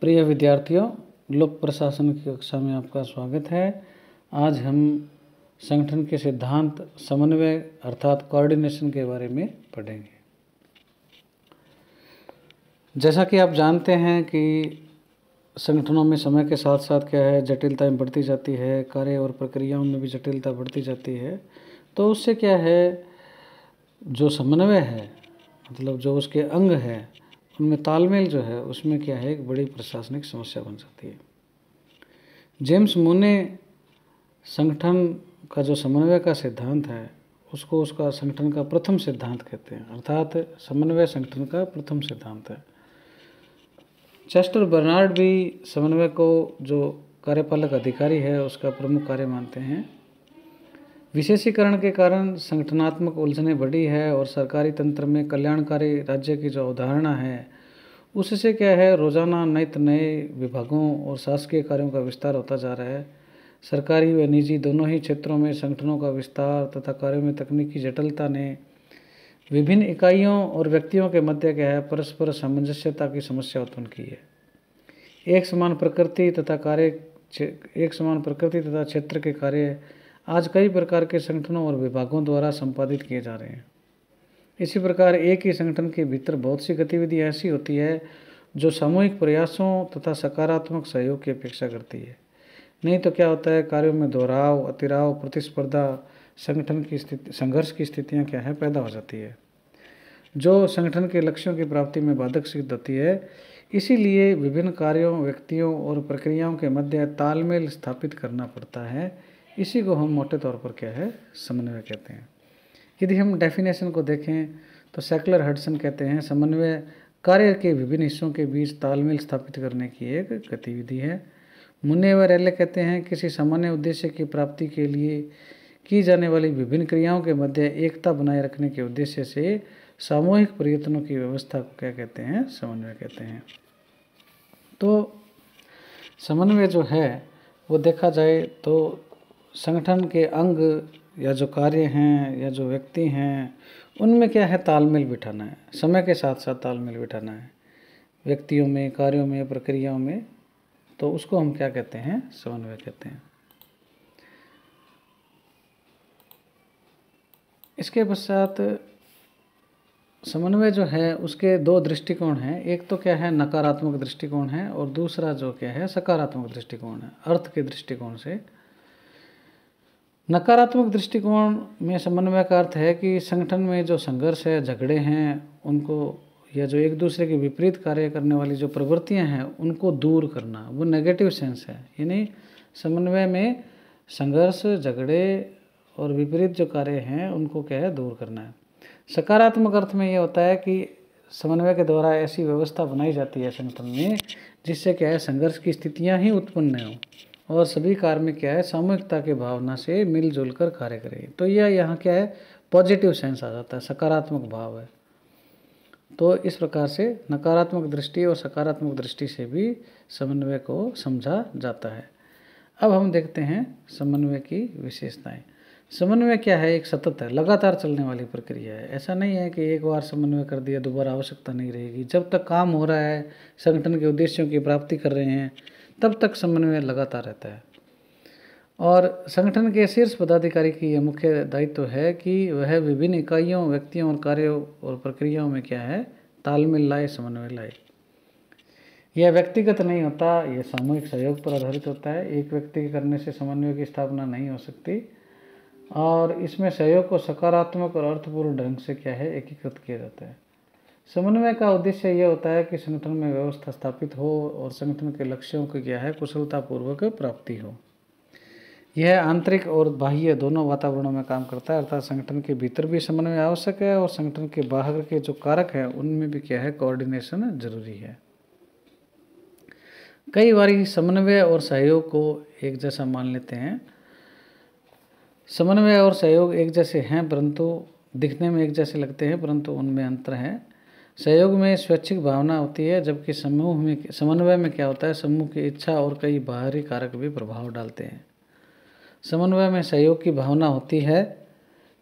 प्रिय विद्यार्थियों लोक प्रशासन की कक्षा में आपका स्वागत है आज हम संगठन के सिद्धांत समन्वय अर्थात कोऑर्डिनेशन के बारे में पढ़ेंगे जैसा कि आप जानते हैं कि संगठनों में समय के साथ साथ क्या है जटिलताएं बढ़ती जाती है कार्य और प्रक्रियाओं में भी जटिलता बढ़ती जाती है तो उससे क्या है जो समन्वय है मतलब जो उसके अंग हैं उनमें तालमेल जो है उसमें क्या है एक बड़ी प्रशासनिक समस्या बन सकती है जेम्स मोने संगठन का जो समन्वय का सिद्धांत है उसको उसका संगठन का प्रथम सिद्धांत कहते हैं अर्थात समन्वय संगठन का प्रथम सिद्धांत है चेस्टर बर्नार्ड भी समन्वय को जो कार्यपालक अधिकारी है उसका प्रमुख कार्य मानते हैं विशेषीकरण के कारण संगठनात्मक उलझने बढ़ी है और सरकारी तंत्र में कल्याणकारी राज्य की जो अवधारणा है उससे क्या है रोज़ाना नित नए विभागों और शासकीय कार्यों का विस्तार होता जा रहा है सरकारी व निजी दोनों ही क्षेत्रों में संगठनों का विस्तार तथा कार्यों में तकनीकी जटिलता ने विभिन्न इकाइयों और व्यक्तियों के मध्य क्या है परस्पर सामंजस्यता की समस्या उत्पन्न की है एक समान प्रकृति तथा कार्य एक समान प्रकृति तथा क्षेत्र के कार्य आज कई प्रकार के संगठनों और विभागों द्वारा संपादित किए जा रहे हैं इसी प्रकार एक ही संगठन के भीतर बहुत सी गतिविधियाँ ऐसी होती है जो सामूहिक प्रयासों तथा सकारात्मक सहयोग की अपेक्षा करती है नहीं तो क्या होता है कार्यों में दोहराव अतिराव प्रतिस्पर्धा संगठन की स्थिति संघर्ष की स्थितियाँ क्या है पैदा हो जाती है जो संगठन के लक्ष्यों की प्राप्ति में बाधक सिद्ध होती है इसीलिए विभिन्न कार्यों व्यक्तियों और प्रक्रियाओं के मध्य तालमेल स्थापित करना पड़ता है इसी को हम मोटे तौर पर क्या है समन्वय कहते हैं यदि हम डेफिनेशन को देखें तो सेकुलर हडसन कहते हैं समन्वय कार्य के विभिन्न हिस्सों के बीच तालमेल स्थापित करने की एक गतिविधि है मुन्ने व रैले कहते हैं किसी सामान्य उद्देश्य की प्राप्ति के लिए की जाने वाली विभिन्न क्रियाओं के मध्य एकता बनाए रखने के उद्देश्य से सामूहिक प्रयत्नों की व्यवस्था को क्या कहते हैं समन्वय कहते हैं तो समन्वय जो है वो देखा जाए तो संगठन के अंग या जो कार्य हैं या जो व्यक्ति हैं उनमें क्या है तालमेल बिठाना है समय के साथ साथ तालमेल बिठाना है व्यक्तियों में कार्यों में प्रक्रियाओं में तो उसको हम क्या कहते हैं समन्वय कहते हैं इसके पश्चात समन्वय जो है उसके दो दृष्टिकोण हैं एक तो क्या है नकारात्मक दृष्टिकोण है और दूसरा जो क्या है सकारात्मक दृष्टिकोण है अर्थ के दृष्टिकोण से नकारात्मक दृष्टिकोण में समन्वय का अर्थ है कि संगठन में जो संघर्ष है झगड़े हैं उनको या जो एक दूसरे के विपरीत कार्य करने वाली जो प्रवृत्तियां हैं उनको दूर करना वो नेगेटिव सेंस है यानी समन्वय में संघर्ष झगड़े और विपरीत जो कार्य हैं उनको क्या है दूर करना है सकारात्मक अर्थ में ये होता है कि समन्वय के द्वारा ऐसी व्यवस्था बनाई जाती है संगठन में जिससे क्या है संघर्ष की स्थितियाँ ही उत्पन्न हों और सभी कार्य में क्या है सामूहिकता की भावना से मिलजुल कर कार्य करेंगे तो यह यहाँ क्या है पॉजिटिव सेंस आ जाता है सकारात्मक भाव है तो इस प्रकार से नकारात्मक दृष्टि और सकारात्मक दृष्टि से भी समन्वय को समझा जाता है अब हम देखते हैं समन्वय की विशेषताएं समन्वय क्या है एक सतत है लगातार चलने वाली प्रक्रिया है ऐसा नहीं है कि एक बार समन्वय कर दिया दोबारा आवश्यकता नहीं रहेगी जब तक काम हो रहा है संगठन के उद्देश्यों की प्राप्ति कर रहे हैं तब तक समन्वय लगातार रहता है और संगठन के शीर्ष पदाधिकारी की यह मुख्य दायित्व तो है कि वह विभिन्न इकाइयों व्यक्तियों और कार्यों और प्रक्रियाओं में क्या है तालमेल लाए समन्वय लाए यह व्यक्तिगत नहीं होता यह सामूहिक सहयोग पर आधारित होता है एक व्यक्ति के करने से समन्वय की स्थापना नहीं हो सकती और इसमें सहयोग को सकारात्मक और अर्थपूर्ण ढंग से क्या है एकीकृत किया जाता है समन्वय का उद्देश्य यह होता है कि संगठन में व्यवस्था स्थापित हो और संगठन के लक्ष्यों की क्या है कुशलतापूर्वक प्राप्ति हो यह आंतरिक और बाह्य दोनों वातावरणों में काम करता है अर्थात संगठन के भीतर भी समन्वय आवश्यक है और संगठन के बाहर के जो कारक हैं उनमें भी क्या है कोऑर्डिनेशन जरूरी है कई बार समन्वय और सहयोग को एक जैसा मान लेते हैं समन्वय और सहयोग एक जैसे हैं परंतु दिखने में एक जैसे लगते हैं परंतु उनमें अंतर है सहयोग में स्वैच्छिक भावना होती है जबकि समूह में समन्वय में क्या होता है समूह की इच्छा और कई बाहरी कारक भी प्रभाव डालते हैं समन्वय में सहयोग की भावना होती है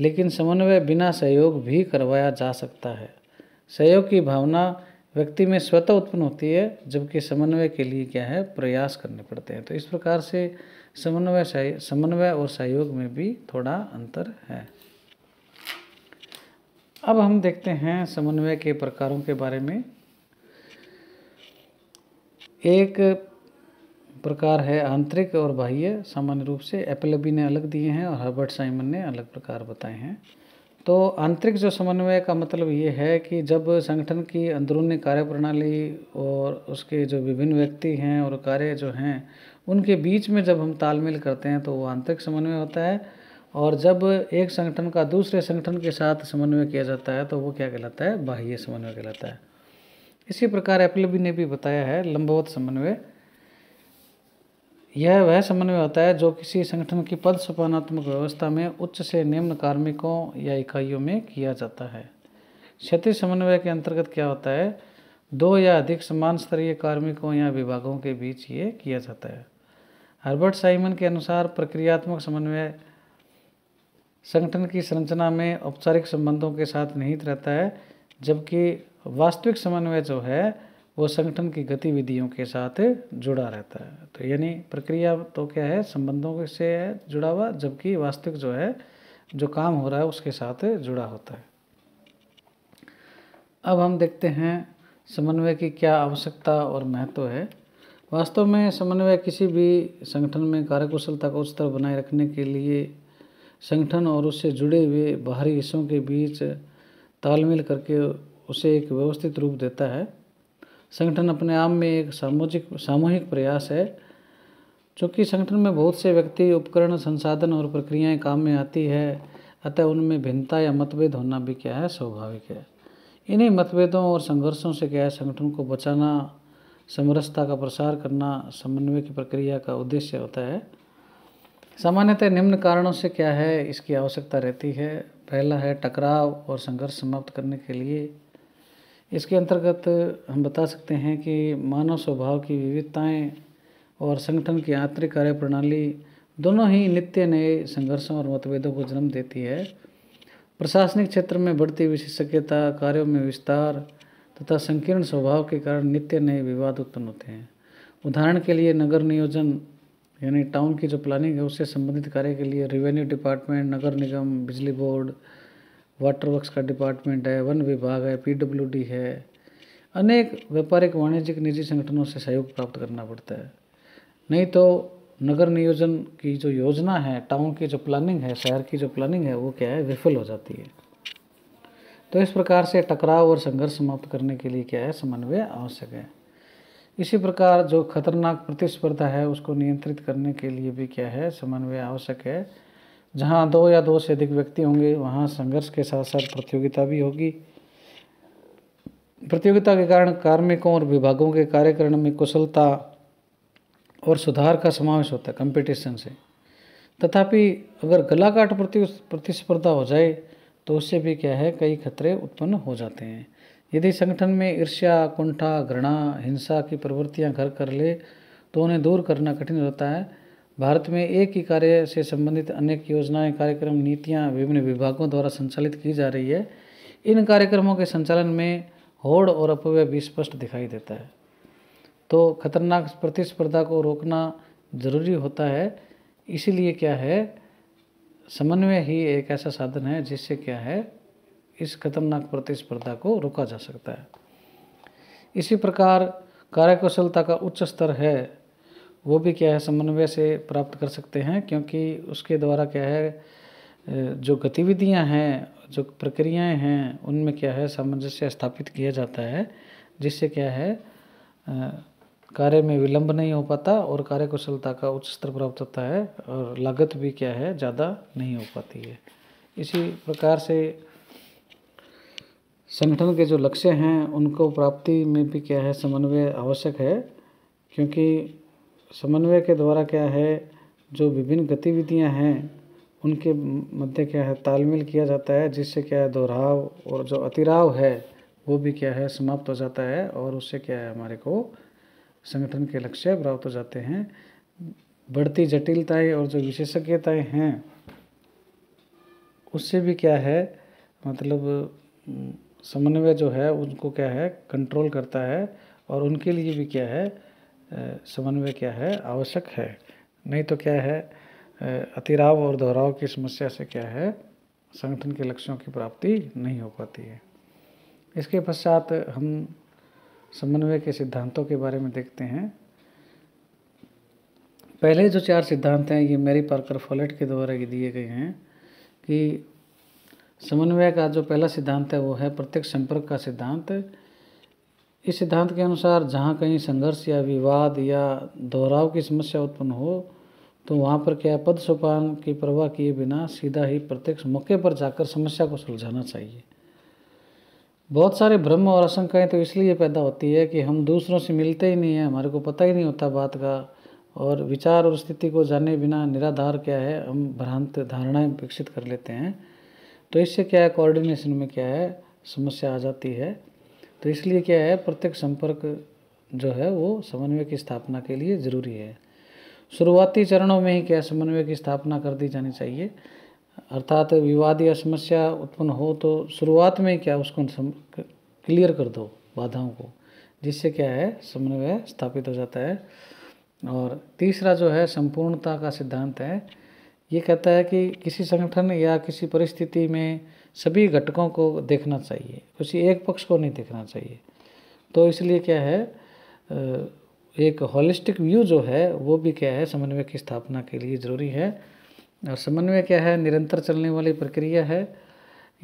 लेकिन समन्वय बिना सहयोग भी करवाया जा सकता है सहयोग की भावना व्यक्ति में स्वतः उत्पन्न होती है जबकि समन्वय के लिए क्या है प्रयास करने पड़ते हैं तो इस प्रकार से समन्वय समन्वय और सहयोग में भी थोड़ा अंतर है अब हम देखते हैं समन्वय के प्रकारों के बारे में एक प्रकार है आंतरिक और बाह्य सामान्य रूप से एपलबी ने अलग दिए हैं और हर्बर्ट साइमन ने अलग प्रकार बताए हैं तो आंतरिक जो समन्वय का मतलब ये है कि जब संगठन की अंदरूनी कार्य प्रणाली और उसके जो विभिन्न व्यक्ति हैं और कार्य जो हैं उनके बीच में जब हम तालमेल करते हैं तो वो आंतरिक समन्वय होता है और जब एक संगठन का दूसरे संगठन के साथ समन्वय किया जाता है तो वो क्या कहलाता है बाह्य समन्वय कहलाता है इसी प्रकार एप्लबी ने भी बताया है लंबवत समन्वय यह वह समन्वय होता है जो किसी संगठन की पद सपनात्मक व्यवस्था में उच्च से निम्न कार्मिकों या इकाइयों में किया जाता है क्षेत्रीय समन्वय के अंतर्गत क्या होता है दो या अधिक समान स्तरीय कार्मिकों या विभागों के बीच ये किया जाता है हर्बर्ट साइमन के अनुसार प्रक्रियात्मक समन्वय संगठन की संरचना में औपचारिक संबंधों के साथ निहित रहता है जबकि वास्तविक समन्वय जो है वो संगठन की गतिविधियों के साथ जुड़ा रहता है तो यानी प्रक्रिया तो क्या है संबंधों से है जुड़ा हुआ जबकि वास्तविक जो है जो काम हो रहा है उसके साथ जुड़ा होता है अब हम देखते हैं समन्वय की क्या आवश्यकता और महत्व है वास्तव में समन्वय किसी भी संगठन में कार्यकुशलता को उच्चतर स्तर बनाए रखने के लिए संगठन और उससे जुड़े हुए बाहरी हिस्सों के बीच तालमेल करके उसे एक व्यवस्थित रूप देता है संगठन अपने आप में एक सामूहिक सामूहिक प्रयास है चूँकि संगठन में बहुत से व्यक्ति उपकरण संसाधन और प्रक्रियाएं काम में आती है अतः उनमें भिन्नता या मतभेद होना भी क्या है स्वाभाविक है इन्हीं मतभेदों और संघर्षों से क्या है संगठन को बचाना समरसता का प्रसार करना समन्वय की प्रक्रिया का उद्देश्य होता है सामान्यतः निम्न कारणों से क्या है इसकी आवश्यकता रहती है पहला है टकराव और संघर्ष समाप्त करने के लिए इसके अंतर्गत हम बता सकते हैं कि मानव स्वभाव की विविधताएं और संगठन की आंतरिक कार्य प्रणाली दोनों ही नित्य नए संघर्षों और मतभेदों को जन्म देती है प्रशासनिक क्षेत्र में बढ़ती विशेषज्ञता कार्यों में विस्तार तथा संकीर्ण स्वभाव के कारण नित्य नए विवाद उत्पन्न होते हैं उदाहरण के लिए नगर नियोजन यानी टाउन की जो प्लानिंग है उससे संबंधित कार्य के लिए रिवेन्यू डिपार्टमेंट नगर निगम बिजली बोर्ड वाटर वर्क्स का डिपार्टमेंट है वन विभाग है पीडब्ल्यूडी है अनेक व्यापारिक वाणिज्यिक निजी संगठनों से सहयोग प्राप्त करना पड़ता है नहीं तो नगर नियोजन की जो योजना है टाउन की जो प्लानिंग है शहर की जो प्लानिंग है वो क्या है विफल हो जाती है तो इस प्रकार से टकराव और संघर्ष समाप्त करने के लिए क्या है समन्वय आवश्यक है इसी प्रकार जो खतरनाक प्रतिस्पर्धा है उसको नियंत्रित करने के लिए भी क्या है समन्वय आवश्यक है जहाँ दो या दो से अधिक व्यक्ति होंगे वहाँ संघर्ष के साथ साथ प्रतियोगिता भी होगी प्रतियोगिता के कारण कार्मिकों और विभागों के कार्यकरण में कुशलता और सुधार का समावेश होता है कंपटीशन से तथापि अगर गलाकाट प्रति प्रतिस्पर्धा हो जाए तो उससे भी क्या है कई खतरे उत्पन्न हो जाते हैं यदि संगठन में ईर्ष्या कुंठा घृणा हिंसा की प्रवृत्तियाँ घर कर ले तो उन्हें दूर करना कठिन होता है भारत में एक ही कार्य से संबंधित अनेक योजनाएं कार्यक्रम नीतियाँ विभिन्न विभागों द्वारा संचालित की जा रही है इन कार्यक्रमों के संचालन में होड़ और अपव्यय भी स्पष्ट दिखाई देता है तो खतरनाक प्रतिस्पर्धा को रोकना जरूरी होता है इसीलिए क्या है समन्वय ही एक ऐसा साधन है जिससे क्या है इस खतरनाक प्रतिस्पर्धा को रोका जा सकता है इसी प्रकार कार्यकुशलता का उच्च स्तर है वो भी क्या है समन्वय से प्राप्त कर सकते हैं क्योंकि उसके द्वारा क्या है जो गतिविधियां हैं जो प्रक्रियाएं हैं उनमें क्या है सामंजस्य स्थापित किया जाता है जिससे क्या है कार्य में विलंब नहीं हो पाता और कार्यकुशलता का उच्च स्तर प्राप्त होता है और लागत भी क्या है ज़्यादा नहीं हो पाती है इसी प्रकार से संगठन के जो लक्ष्य हैं उनको प्राप्ति में भी क्या है समन्वय आवश्यक है क्योंकि समन्वय के द्वारा क्या है जो विभिन्न गतिविधियां हैं उनके मध्य क्या है तालमेल किया जाता है जिससे क्या है दोहराव और जो अतिराव है वो भी क्या है समाप्त हो जाता है और उससे क्या है हमारे को संगठन के लक्ष्य प्राप्त हो जाते हैं बढ़ती जटिलताएँ और जो विशेषज्ञताएँ हैं उससे भी क्या है मतलब समन्वय जो है उनको क्या है कंट्रोल करता है और उनके लिए भी क्या है समन्वय क्या है आवश्यक है नहीं तो क्या है अतिराव और दोहराव की समस्या से क्या है संगठन के लक्ष्यों की प्राप्ति नहीं हो पाती है इसके पश्चात हम समन्वय के सिद्धांतों के बारे में देखते हैं पहले जो चार सिद्धांत हैं ये मेरी पार्कर फॉलेट के द्वारा दिए गए हैं कि समन्वय का जो पहला सिद्धांत है वो है प्रत्यक्ष संपर्क का सिद्धांत इस सिद्धांत के अनुसार जहाँ कहीं संघर्ष या विवाद या दोहराव की समस्या उत्पन्न हो तो वहाँ पर क्या पद सोपान की परवाह किए बिना सीधा ही प्रत्यक्ष मौके पर जाकर समस्या को सुलझाना चाहिए बहुत सारे भ्रम और आशंकाएँ तो इसलिए पैदा होती है कि हम दूसरों से मिलते ही नहीं हैं हमारे को पता ही नहीं होता बात का और विचार और स्थिति को जाने बिना निराधार क्या है हम भ्रांत धारणाएं विकसित कर लेते हैं तो इससे क्या है कोऑर्डिनेशन में क्या है समस्या आ जाती है तो इसलिए क्या है प्रत्येक संपर्क जो है वो समन्वय की स्थापना के लिए ज़रूरी है शुरुआती चरणों में ही क्या समन्वय की स्थापना कर दी जानी चाहिए अर्थात विवाद या समस्या उत्पन्न हो तो शुरुआत में क्या उसको क्लियर कर दो बाधाओं को जिससे क्या है समन्वय स्थापित हो जाता है और तीसरा जो है संपूर्णता का सिद्धांत है ये कहता है कि किसी संगठन या किसी परिस्थिति में सभी घटकों को देखना चाहिए किसी एक पक्ष को नहीं देखना चाहिए तो इसलिए क्या है एक होलिस्टिक व्यू जो है वो भी क्या है समन्वय की स्थापना के लिए ज़रूरी है और समन्वय क्या है निरंतर चलने वाली प्रक्रिया है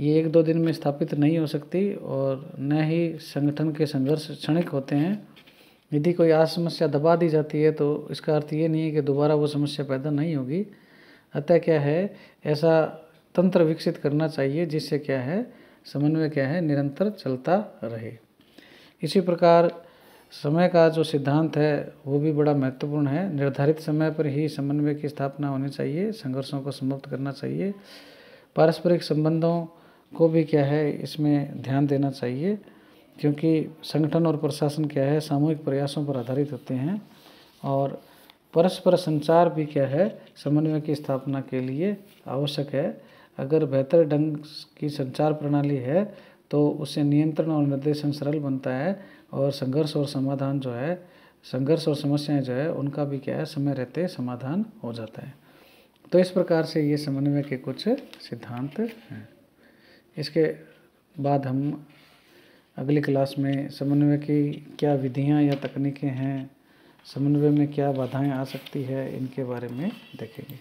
ये एक दो दिन में स्थापित नहीं हो सकती और न ही संगठन के संघर्ष क्षणिक होते हैं यदि कोई आज समस्या दबा दी जाती है तो इसका अर्थ ये नहीं है कि दोबारा वो समस्या पैदा नहीं होगी अतः क्या है ऐसा तंत्र विकसित करना चाहिए जिससे क्या है समन्वय क्या है निरंतर चलता रहे इसी प्रकार समय का जो सिद्धांत है वो भी बड़ा महत्वपूर्ण है निर्धारित समय पर ही समन्वय की स्थापना होनी चाहिए संघर्षों को समाप्त करना चाहिए पारस्परिक संबंधों को भी क्या है इसमें ध्यान देना चाहिए क्योंकि संगठन और प्रशासन क्या है सामूहिक प्रयासों पर आधारित होते हैं और परस्पर संचार भी क्या है समन्वय की स्थापना के लिए आवश्यक है अगर बेहतर ढंग की संचार प्रणाली है तो उससे नियंत्रण और निर्देशन सरल बनता है और संघर्ष और समाधान जो है संघर्ष और समस्याएं जो है उनका भी क्या है समय रहते समाधान हो जाता है तो इस प्रकार से ये समन्वय के कुछ सिद्धांत हैं इसके बाद हम अगली क्लास में समन्वय की क्या विधियाँ या तकनीकें हैं समन्वय में क्या बाधाएं आ सकती है इनके बारे में देखेंगे